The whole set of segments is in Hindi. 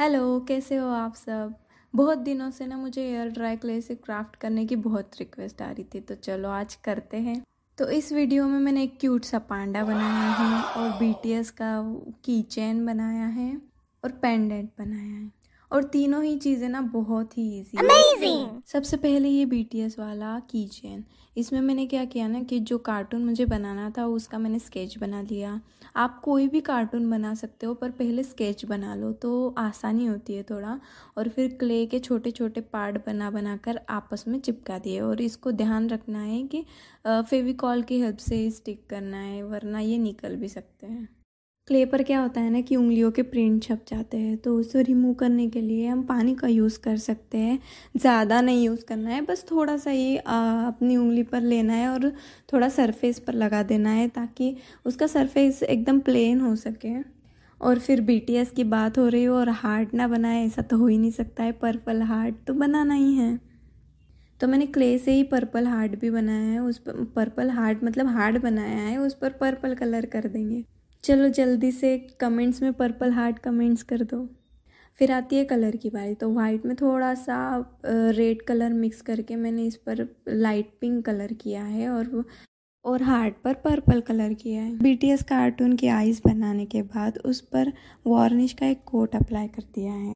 हेलो कैसे हो आप सब बहुत दिनों से ना मुझे एयर ड्राई क्ले से क्राफ्ट करने की बहुत रिक्वेस्ट आ रही थी तो चलो आज करते हैं तो इस वीडियो में मैंने एक क्यूट सा पांडा बनाया है और बीटीएस का कीचेन बनाया है और पेंडेंट बनाया है और तीनों ही चीज़ें ना बहुत ही ईजी अमेजिंग सबसे पहले ये बीटीएस वाला की चेन इसमें मैंने क्या किया ना कि जो कार्टून मुझे बनाना था उसका मैंने स्केच बना लिया आप कोई भी कार्टून बना सकते हो पर पहले स्केच बना लो तो आसानी होती है थोड़ा और फिर क्ले के छोटे छोटे पार्ट बना बना कर आपस में चिपका दिए और इसको ध्यान रखना है कि फेविकॉल की हेल्प से स्टिक करना है वरना ये निकल भी सकते हैं क्ले पर क्या होता है ना कि उंगलियों के प्रिंट छप जाते हैं तो उसे रिमूव करने के लिए हम पानी का यूज़ कर सकते हैं ज़्यादा नहीं यूज़ करना है बस थोड़ा सा ही अपनी उंगली पर लेना है और थोड़ा सरफेस पर लगा देना है ताकि उसका सरफेस एकदम प्लेन हो सके और फिर बी की बात हो रही हो और हार्ट ना बनाए ऐसा तो हो ही नहीं सकता है पर्पल हार्ट तो बनाना ही है तो मैंने क्ले से ही पर्पल हार्ट भी बनाया है उस पर पर्पल हार्ट मतलब हार्ट बनाया है उस पर पर्पल कलर कर देंगे चलो जल्दी से कमेंट्स में पर्पल हार्ट कमेंट्स कर दो फिर आती है कलर की बारी तो वाइट में थोड़ा सा रेड कलर मिक्स करके मैंने इस पर लाइट पिंक कलर किया है और और हार्ट पर पर्पल कलर किया है बीटीएस कार्टून की आइज़ बनाने के बाद उस पर वार्निश का एक कोट अप्लाई कर दिया है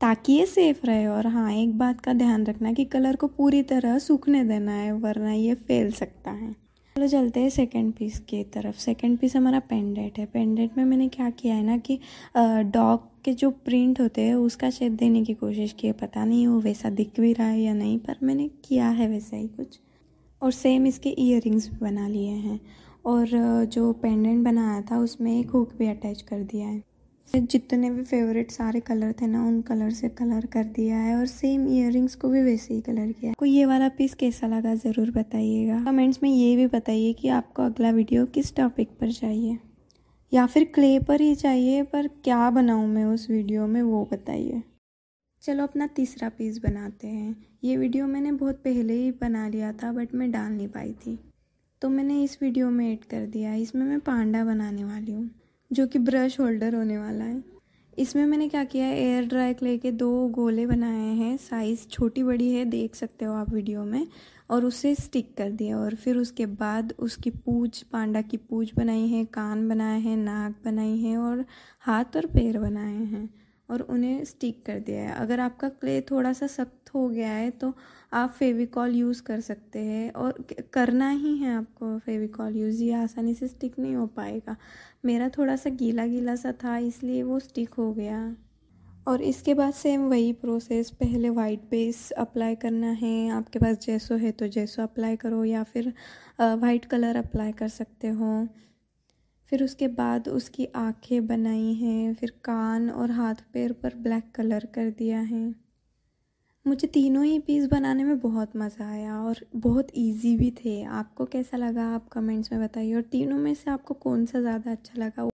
ताकि ये सेफ़ रहे और हाँ एक बात का ध्यान रखना कि कलर को पूरी तरह सूखने देना है वरना ये फैल सकता है चलो चलते हैं सेकंड पीस की तरफ सेकंड पीस हमारा पेंडेंट है पेंडेंट में मैंने क्या किया है ना कि डॉग के जो प्रिंट होते हैं उसका शेप देने की कोशिश की है पता नहीं वो वैसा दिख भी रहा है या नहीं पर मैंने किया है वैसा ही कुछ और सेम इसके इयर भी बना लिए हैं और जो पेंडेंट बनाया था उसमें एक हुक भी अटैच कर दिया है जितने भी फेवरेट सारे कलर थे ना उन कलर से कलर कर दिया है और सेम इयर को भी वैसे ही कलर किया है ये वाला पीस कैसा लगा ज़रूर बताइएगा कमेंट्स में ये भी बताइए कि आपको अगला वीडियो किस टॉपिक पर चाहिए या फिर क्ले पर ही चाहिए पर क्या बनाऊँ मैं उस वीडियो में वो बताइए चलो अपना तीसरा पीस बनाते हैं ये वीडियो मैंने बहुत पहले ही बना लिया था बट मैं डाल नहीं पाई थी तो मैंने इस वीडियो में ऐड कर दिया इसमें मैं पांडा बनाने वाली हूँ जो कि ब्रश होल्डर होने वाला है इसमें मैंने क्या किया है एयर ड्राई क्ले के दो गोले बनाए हैं साइज़ छोटी बड़ी है देख सकते हो आप वीडियो में और उसे स्टिक कर दिया और फिर उसके बाद उसकी पूछ पांडा की पूछ बनाई है कान बनाए हैं नाक बनाई है और हाथ और पैर बनाए हैं और उन्हें स्टिक कर दिया है अगर आपका क्ले थोड़ा सा सख्त हो गया है तो आप फेविकॉल यूज़ कर सकते हैं और करना ही है आपको फेविकॉल यूज़ ये आसानी से स्टिक नहीं हो पाएगा मेरा थोड़ा सा गीला गीला सा था इसलिए वो स्टिक हो गया और इसके बाद सेम वही प्रोसेस पहले वाइट बेस अप्लाई करना है आपके पास जैसो है तो जैसो अप्लाई करो या फिर वाइट कलर अप्लाई कर सकते हो फिर उसके बाद उसकी आंखें बनाई हैं फिर कान और हाथ पैर पर ब्लैक कलर कर दिया है मुझे तीनों ही पीस बनाने में बहुत मज़ा आया और बहुत इजी भी थे आपको कैसा लगा आप कमेंट्स में बताइए और तीनों में से आपको कौन सा ज़्यादा अच्छा लगा